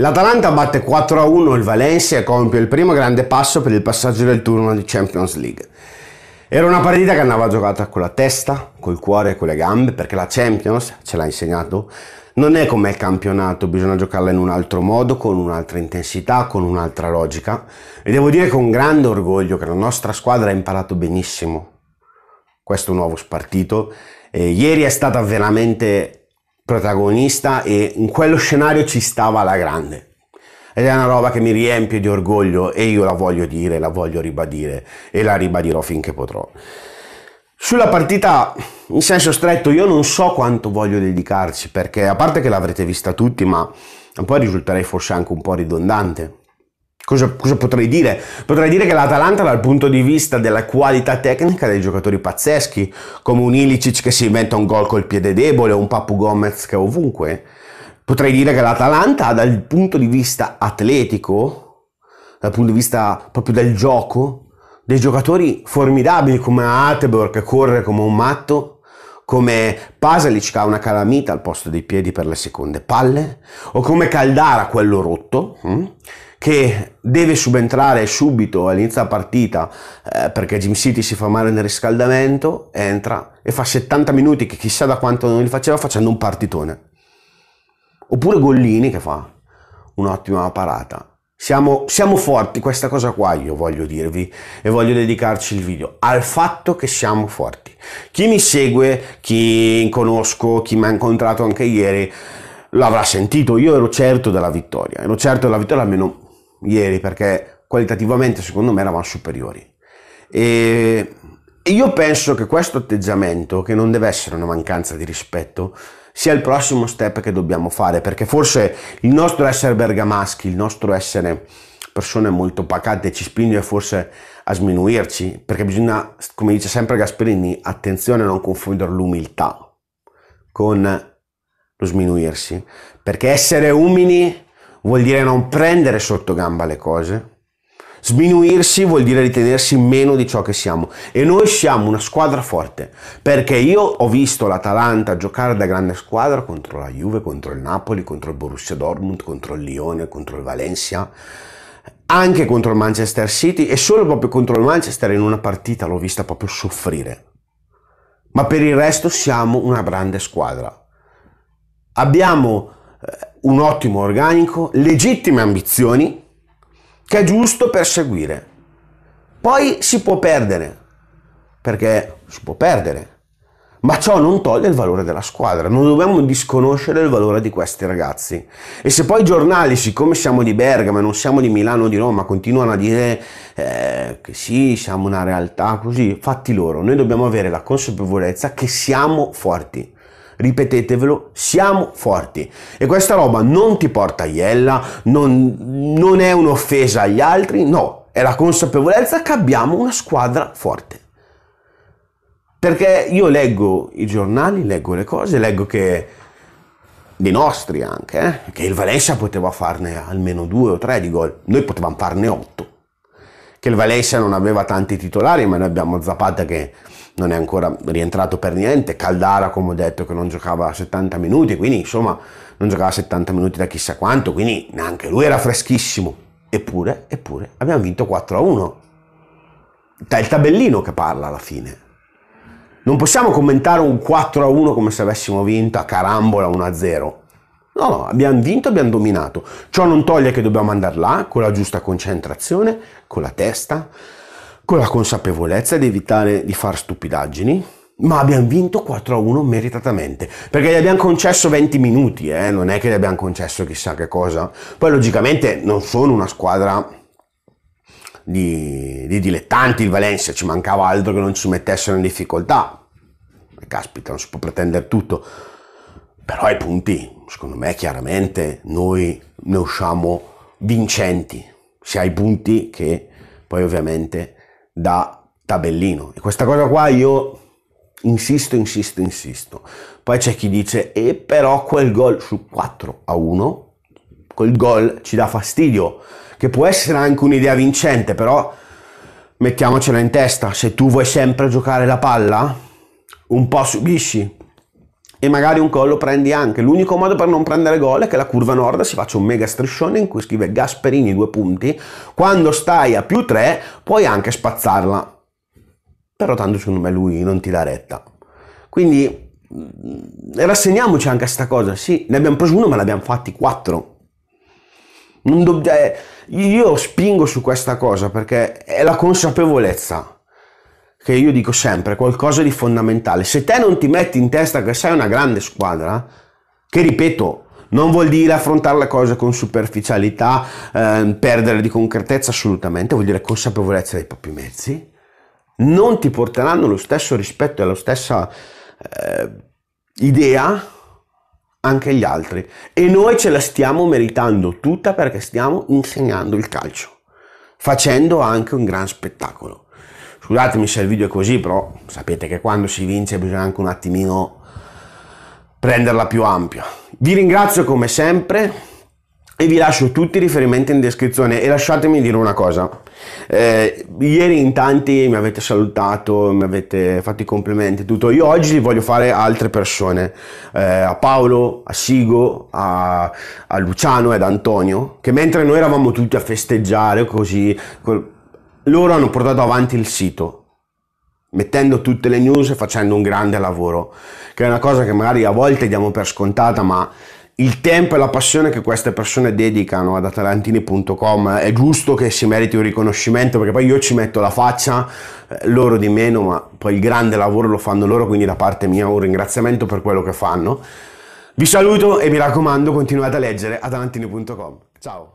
L'Atalanta batte 4-1 il Valencia e compie il primo grande passo per il passaggio del turno di Champions League. Era una partita che andava giocata con la testa, col cuore e con le gambe, perché la Champions, ce l'ha insegnato, non è come il campionato, bisogna giocarla in un altro modo, con un'altra intensità, con un'altra logica. E devo dire con grande orgoglio che la nostra squadra ha imparato benissimo questo nuovo spartito. E ieri è stata veramente protagonista e in quello scenario ci stava alla grande. Ed è una roba che mi riempie di orgoglio e io la voglio dire, la voglio ribadire e la ribadirò finché potrò. Sulla partita, in senso stretto, io non so quanto voglio dedicarci perché, a parte che l'avrete vista tutti, ma poi risulterei forse anche un po' ridondante Cosa, cosa, potrei dire? Potrei dire che l'Atalanta dal punto di vista della qualità tecnica dei giocatori pazzeschi, come un Ilicic che si inventa un gol col piede debole, un Papu Gomez che è ovunque. Potrei dire che l'Atalanta dal punto di vista atletico, dal punto di vista proprio del gioco, dei giocatori formidabili come Atebor che corre come un matto, come Pasalic che ha una calamita al posto dei piedi per le seconde palle, o come Caldara, quello rotto, hm, che deve subentrare subito all'inizio della partita eh, perché Jim City si fa male nel riscaldamento, entra e fa 70 minuti che chissà da quanto non li faceva facendo un partitone. Oppure Gollini che fa un'ottima parata siamo, siamo, forti, questa cosa qua io voglio dirvi e voglio dedicarci il video al fatto che siamo forti. Chi mi segue, chi conosco, chi mi ha incontrato anche ieri, l'avrà sentito, io ero certo della vittoria, ero certo della vittoria almeno ieri perché qualitativamente secondo me eravamo superiori. E io penso che questo atteggiamento, che non deve essere una mancanza di rispetto, sia il prossimo step che dobbiamo fare, perché forse il nostro essere bergamaschi, il nostro essere persone molto pacate ci spinge forse a sminuirci, perché bisogna, come dice sempre Gasperini, attenzione a non confondere l'umiltà con lo sminuirsi, perché essere umili vuol dire non prendere sotto gamba le cose, Sminuirsi vuol dire ritenersi meno di ciò che siamo e noi siamo una squadra forte perché io ho visto l'Atalanta giocare da grande squadra contro la Juve, contro il Napoli, contro il Borussia Dortmund, contro il Lione, contro il Valencia, anche contro il Manchester City e solo proprio contro il Manchester in una partita l'ho vista proprio soffrire. Ma per il resto siamo una grande squadra. Abbiamo eh, un ottimo organico, legittime ambizioni che è giusto perseguire. Poi si può perdere, perché si può perdere, ma ciò non toglie il valore della squadra, non dobbiamo disconoscere il valore di questi ragazzi. E se poi i giornali, siccome siamo di Bergamo e non siamo di Milano o di Roma, continuano a dire eh, che sì, siamo una realtà così, fatti loro, noi dobbiamo avere la consapevolezza che siamo forti ripetetevelo, siamo forti. E questa roba non ti porta a iella, non, non è un'offesa agli altri, no, è la consapevolezza che abbiamo una squadra forte. Perché io leggo i giornali, leggo le cose, leggo che dei nostri anche, eh, che il Valencia poteva farne almeno due o tre di gol, noi potevamo farne otto che il Valencia non aveva tanti titolari, ma noi abbiamo Zapata che non è ancora rientrato per niente, Caldara come ho detto che non giocava 70 minuti, quindi insomma non giocava 70 minuti da chissà quanto, quindi neanche lui era freschissimo. Eppure, eppure abbiamo vinto 4-1. a È il tabellino che parla alla fine. Non possiamo commentare un 4-1 a come se avessimo vinto a carambola 1-0. a No, no, abbiamo vinto, abbiamo dominato. Ciò non toglie che dobbiamo andare là con la giusta concentrazione, con la testa, con la consapevolezza di evitare di fare stupidaggini, ma abbiamo vinto 4-1 a meritatamente, perché gli abbiamo concesso 20 minuti, eh? non è che gli abbiamo concesso chissà che cosa. Poi logicamente non sono una squadra di, di dilettanti il Valencia, ci mancava altro che non ci mettessero in difficoltà. Caspita, non si può pretendere tutto, però i punti secondo me chiaramente noi ne usciamo vincenti, sia ai punti che poi ovviamente da tabellino. E questa cosa qua io insisto, insisto, insisto. Poi c'è chi dice, e però quel gol su 4 a 1, quel gol ci dà fastidio, che può essere anche un'idea vincente, però mettiamocela in testa, se tu vuoi sempre giocare la palla, un po' subisci, e magari un collo prendi anche. L'unico modo per non prendere gol è che la curva nord si faccia un mega striscione in cui scrive Gasperini due punti. Quando stai a più tre puoi anche spazzarla. Però tanto secondo me lui non ti dà retta. Quindi mm, rassegniamoci anche a sta cosa. Sì, ne abbiamo preso uno ma ne abbiamo fatti 4. Do... Eh, io spingo su questa cosa perché è la consapevolezza che io dico sempre, qualcosa di fondamentale. Se te non ti metti in testa che sei una grande squadra, che ripeto, non vuol dire affrontare le cose con superficialità, eh, perdere di concretezza assolutamente, vuol dire consapevolezza dei propri mezzi, non ti porteranno lo stesso rispetto e la stessa eh, idea anche gli altri. E noi ce la stiamo meritando tutta perché stiamo insegnando il calcio, facendo anche un gran spettacolo. Scusatemi se il video è così, però sapete che quando si vince bisogna anche un attimino prenderla più ampia. Vi ringrazio come sempre e vi lascio tutti i riferimenti in descrizione e lasciatemi dire una cosa. Eh, ieri in tanti mi avete salutato, mi avete fatto i complimenti, tutto. Io oggi li voglio fare a altre persone, eh, a Paolo, a Sigo, a, a, Luciano ed Antonio, che mentre noi eravamo tutti a festeggiare così... Col, loro hanno portato avanti il sito, mettendo tutte le news e facendo un grande lavoro, che è una cosa che magari a volte diamo per scontata, ma il tempo e la passione che queste persone dedicano ad atalantini.com è giusto che si meriti un riconoscimento perché poi io ci metto la faccia, eh, loro di meno, ma poi il grande lavoro lo fanno loro, quindi da parte mia un ringraziamento per quello che fanno. Vi saluto e mi raccomando continuate a leggere atalantini.com. Ciao!